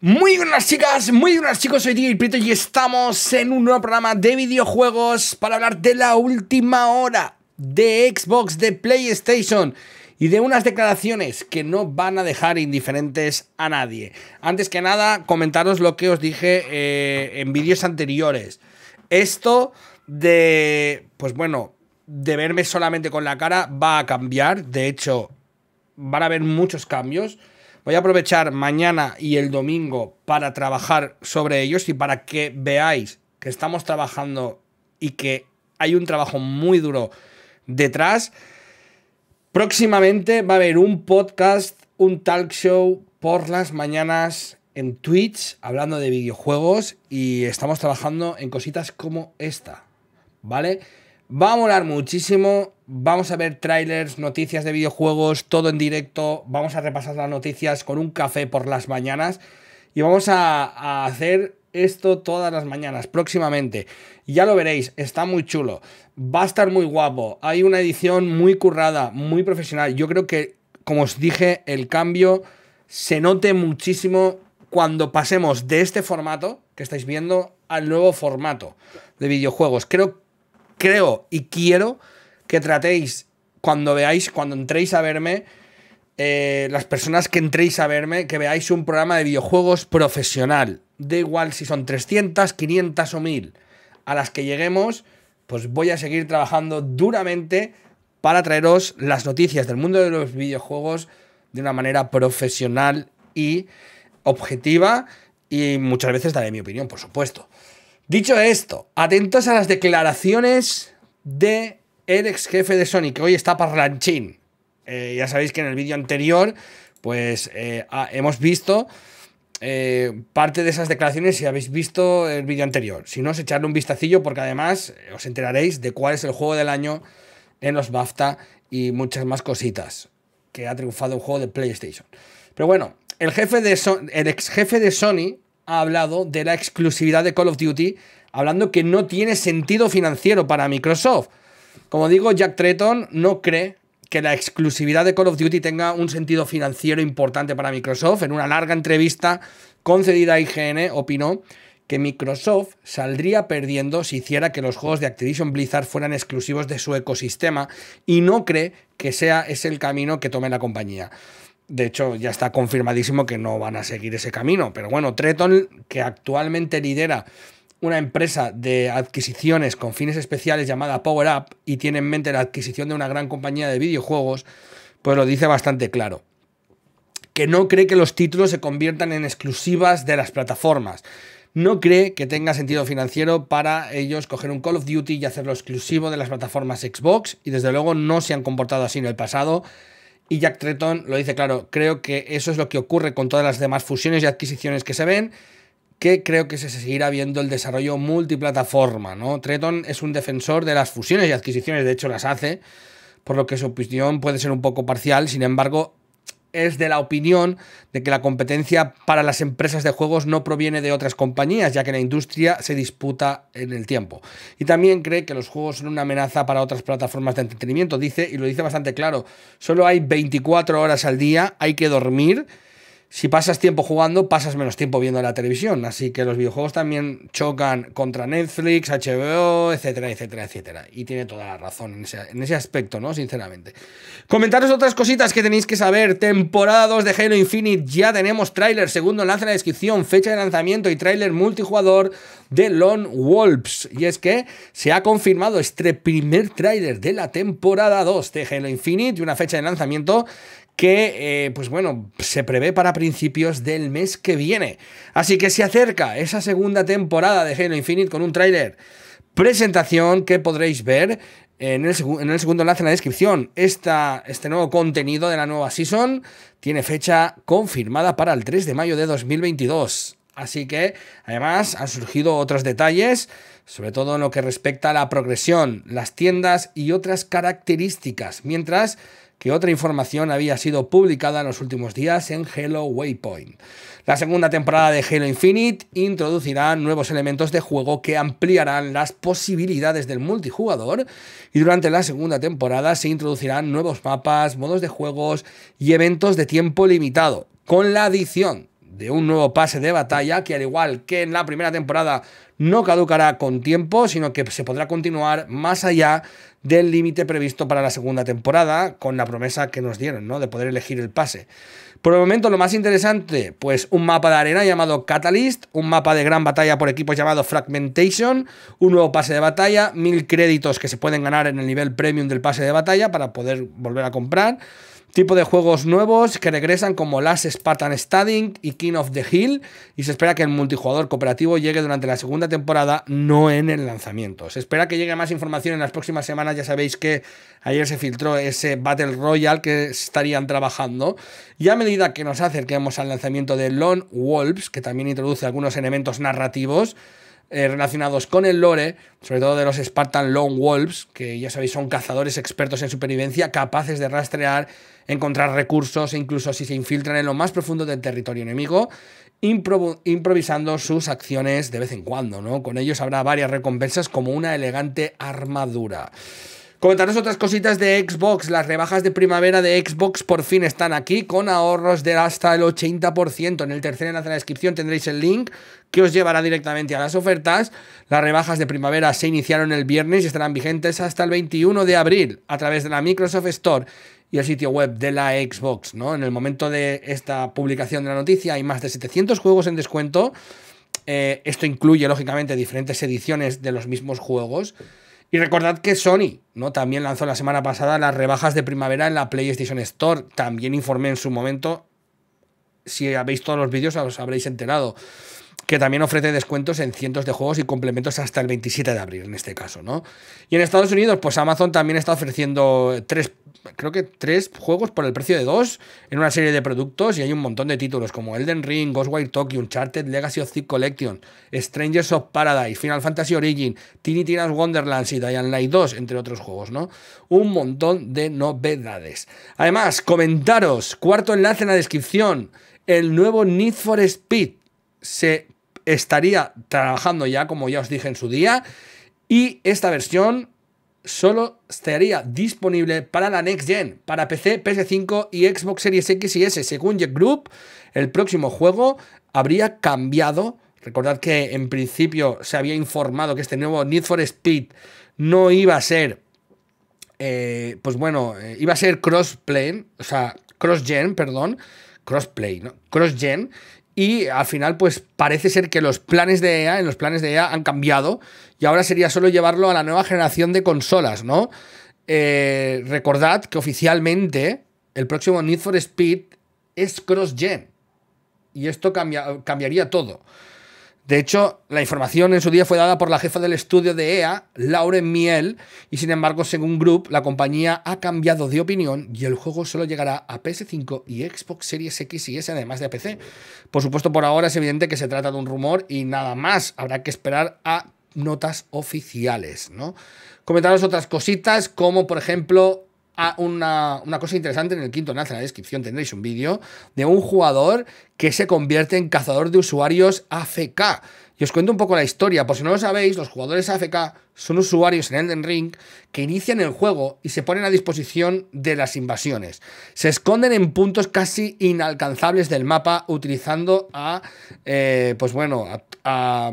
Muy buenas chicas, muy buenas chicos, soy y Prito y estamos en un nuevo programa de videojuegos para hablar de la última hora de Xbox, de PlayStation y de unas declaraciones que no van a dejar indiferentes a nadie. Antes que nada, comentaros lo que os dije eh, en vídeos anteriores. Esto de, pues bueno, de verme solamente con la cara va a cambiar, de hecho, van a haber muchos cambios. Voy a aprovechar mañana y el domingo para trabajar sobre ellos y para que veáis que estamos trabajando y que hay un trabajo muy duro detrás. Próximamente va a haber un podcast, un talk show por las mañanas en Twitch hablando de videojuegos y estamos trabajando en cositas como esta, ¿vale? Va a molar muchísimo. Vamos a ver trailers, noticias de videojuegos, todo en directo. Vamos a repasar las noticias con un café por las mañanas. Y vamos a, a hacer esto todas las mañanas, próximamente. Ya lo veréis, está muy chulo. Va a estar muy guapo. Hay una edición muy currada, muy profesional. Yo creo que, como os dije, el cambio se note muchísimo cuando pasemos de este formato que estáis viendo al nuevo formato de videojuegos. Creo creo y quiero que tratéis cuando veáis, cuando entréis a verme, eh, las personas que entréis a verme, que veáis un programa de videojuegos profesional. Da igual si son 300, 500 o 1000. A las que lleguemos, pues voy a seguir trabajando duramente para traeros las noticias del mundo de los videojuegos de una manera profesional y objetiva y muchas veces daré mi opinión, por supuesto. Dicho esto, atentos a las declaraciones de el ex jefe de Sony, que hoy está parlanchín. Eh, ya sabéis que en el vídeo anterior, pues eh, hemos visto eh, parte de esas declaraciones si habéis visto el vídeo anterior. Si no, os echarle un vistacillo porque además os enteraréis de cuál es el juego del año en los BAFTA y muchas más cositas que ha triunfado un juego de PlayStation. Pero bueno, el, jefe de el ex jefe de Sony ha hablado de la exclusividad de Call of Duty, hablando que no tiene sentido financiero para Microsoft. Como digo, Jack Tretton no cree que la exclusividad de Call of Duty tenga un sentido financiero importante para Microsoft. En una larga entrevista concedida a IGN, opinó que Microsoft saldría perdiendo si hiciera que los juegos de Activision Blizzard fueran exclusivos de su ecosistema y no cree que sea ese el camino que tome la compañía. De hecho, ya está confirmadísimo que no van a seguir ese camino. Pero bueno, Treton, que actualmente lidera una empresa de adquisiciones con fines especiales llamada Power Up y tiene en mente la adquisición de una gran compañía de videojuegos, pues lo dice bastante claro. Que no cree que los títulos se conviertan en exclusivas de las plataformas. No cree que tenga sentido financiero para ellos coger un Call of Duty y hacerlo exclusivo de las plataformas Xbox y desde luego no se han comportado así en el pasado y Jack Tretton lo dice claro, creo que eso es lo que ocurre con todas las demás fusiones y adquisiciones que se ven, que creo que se seguirá viendo el desarrollo multiplataforma, ¿no? Tretton es un defensor de las fusiones y adquisiciones, de hecho las hace, por lo que su opinión puede ser un poco parcial, sin embargo, es de la opinión de que la competencia para las empresas de juegos no proviene de otras compañías, ya que la industria se disputa en el tiempo. Y también cree que los juegos son una amenaza para otras plataformas de entretenimiento, dice, y lo dice bastante claro, solo hay 24 horas al día, hay que dormir si pasas tiempo jugando, pasas menos tiempo viendo la televisión. Así que los videojuegos también chocan contra Netflix, HBO, etcétera, etcétera, etcétera. Y tiene toda la razón en ese, aspecto, ¿no? Sinceramente. Comentaros otras cositas que tenéis que saber. Temporada 2 de Halo Infinite. Ya tenemos tráiler. Segundo enlace en la descripción. Fecha de lanzamiento y tráiler multijugador de Lone Wolves. Y es que se ha confirmado este primer tráiler de la temporada 2 de Halo Infinite y una fecha de lanzamiento que, eh, pues bueno, se prevé para principios del mes que viene. Así que se acerca esa segunda temporada de Halo Infinite con un tráiler. Presentación que podréis ver en el, segundo enlace en la descripción. este nuevo contenido de la nueva season tiene fecha confirmada para el 3 de mayo de 2022. Así que, además, han surgido otros detalles, sobre todo en lo que respecta a la progresión, las tiendas y otras características. Mientras que otra información había sido publicada en los últimos días en Halo Waypoint. La segunda temporada de Halo Infinite introducirá nuevos elementos de juego que ampliarán las posibilidades del multijugador y durante la segunda temporada se introducirán nuevos mapas, modos de juegos y eventos de tiempo limitado, con la adición de un nuevo pase de batalla que al igual que en la primera temporada no caducará con tiempo, sino que se podrá continuar más allá del límite previsto para la segunda temporada con la promesa que nos dieron, ¿no? De poder elegir el pase. Por el momento lo más interesante, pues un mapa de arena llamado Catalyst, un mapa de gran batalla por equipos llamado Fragmentation, un nuevo pase de batalla, mil créditos que se pueden ganar en el nivel premium del pase de batalla para poder volver a comprar tipo de juegos nuevos que regresan como Last Spartan Studding y King of the Hill y se espera que el multijugador cooperativo llegue durante la segunda temporada, no en el lanzamiento. Se espera que llegue más información en las próximas semanas, ya sabéis que ayer se filtró ese Battle Royale que estarían trabajando y a medida que nos acerquemos al lanzamiento de Lone Wolves, que también introduce algunos elementos narrativos, eh, relacionados con el lore, sobre todo de los Spartan Lone Wolves, que ya sabéis son cazadores expertos en supervivencia, capaces de rastrear, encontrar recursos e incluso si se infiltran en lo más profundo del territorio enemigo, improvisando sus acciones de vez en cuando, ¿no? Con ellos habrá varias recompensas como una elegante armadura. Comentaros otras cositas de Xbox. Las rebajas de primavera de Xbox por fin están aquí con ahorros de hasta el 80%. En el tercer enlace de la descripción tendréis el link que os llevará directamente a las ofertas. Las rebajas de primavera se iniciaron el viernes y estarán vigentes hasta el 21 de abril a través de la Microsoft Store y el sitio web de la Xbox. En el momento de esta publicación de la noticia hay más de 700 juegos en descuento. Eh, esto incluye, lógicamente, diferentes ediciones de los mismos juegos. Y recordad que Sony ¿no? también lanzó la semana pasada las rebajas de primavera en la PlayStation Store. También informé en su momento. Si habéis todos los vídeos os habréis enterado que también ofrece descuentos en cientos de juegos y complementos hasta el 27 de abril en este caso, ¿no? Y en Estados Unidos, pues Amazon también está ofreciendo tres, creo que tres juegos por el precio de dos en una serie de productos y hay un montón de títulos como Elden Ring, Ghostwire Tokyo, Uncharted Legacy of Thief Collection, Strangers of Paradise, Final Fantasy Origin, Tiny Tina's Wonderlands y Dying Light 2, entre otros juegos, ¿no? Un montón de novedades. Además, comentaros, cuarto enlace en la descripción, el nuevo Need for Speed se estaría trabajando ya, como ya os dije en su día, y esta versión solo estaría disponible para la Next Gen, para PC, PS5 y Xbox Series X y S. Según Group, el próximo juego habría cambiado. Recordad que en principio se había informado que este nuevo Need for Speed no iba a ser, eh, pues bueno, eh, iba a ser cross o sea, cross-gen, perdón, crossplay, ¿no? Cross-gen, y al final pues parece ser que los planes de EA, en los planes de EA han cambiado y ahora sería solo llevarlo a la nueva generación de consolas, ¿no? Eh, recordad que oficialmente el próximo Need for Speed es cross-gen y esto cambiaría todo. De hecho, la información en su día fue dada por la jefa del estudio de EA, Lauren Miel, y sin embargo, según Group, la compañía ha cambiado de opinión y el juego solo llegará a PS5 y Xbox Series X y S, además de PC. Por supuesto, por ahora es evidente que se trata de un rumor y nada más. Habrá que esperar a notas oficiales, ¿no? Comentaros otras cositas, como por ejemplo una, cosa interesante en el quinto enlace en la descripción, tendréis un vídeo de un jugador que se convierte en cazador de usuarios AFK. Y os cuento un poco la historia, por si no lo sabéis, los jugadores AFK son usuarios en Elden Ring que inician el juego y se ponen a disposición de las invasiones. Se esconden en puntos casi inalcanzables del mapa utilizando a, eh, pues bueno, a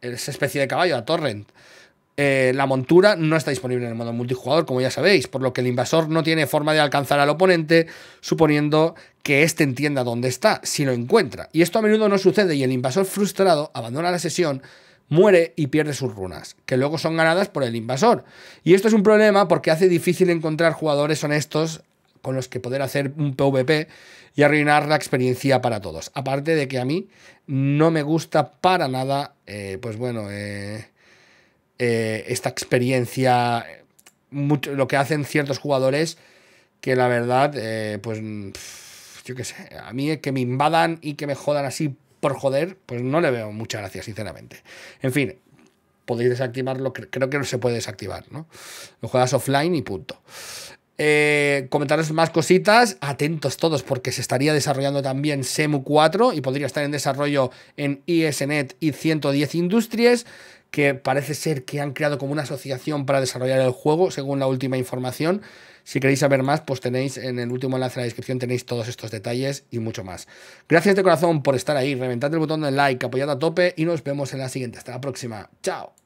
esa especie de caballo, a Torrent. Eh, la montura no está disponible en el modo multijugador, como ya sabéis, por lo que el invasor no tiene forma de alcanzar al oponente, suponiendo que éste entienda dónde está, si lo encuentra. Y esto a menudo no sucede y el invasor frustrado abandona la sesión, muere y pierde sus runas, que luego son ganadas por el invasor. Y esto es un problema porque hace difícil encontrar jugadores honestos con los que poder hacer un PvP y arruinar la experiencia para todos. Aparte de que a mí no me gusta para nada, eh, pues bueno, eh, eh, esta experiencia, mucho, lo que hacen ciertos jugadores que la verdad, eh, pues, yo que sé, a mí que me invadan y que me jodan así por joder, pues no le veo mucha gracia, sinceramente. En fin, podéis desactivarlo, creo que no se puede desactivar, ¿no? Lo juegas offline y punto. Eh, comentaros más cositas, atentos todos porque se estaría desarrollando también SEMU 4 y podría estar en desarrollo en ISNet y 110 Industries que parece ser que han creado como una asociación para desarrollar el juego, según la última información. Si queréis saber más, pues tenéis en el último enlace de la descripción, tenéis todos estos detalles y mucho más. Gracias de corazón por estar ahí, reventad el botón de like, apoyad a tope y nos vemos en la siguiente. Hasta la próxima. Chao.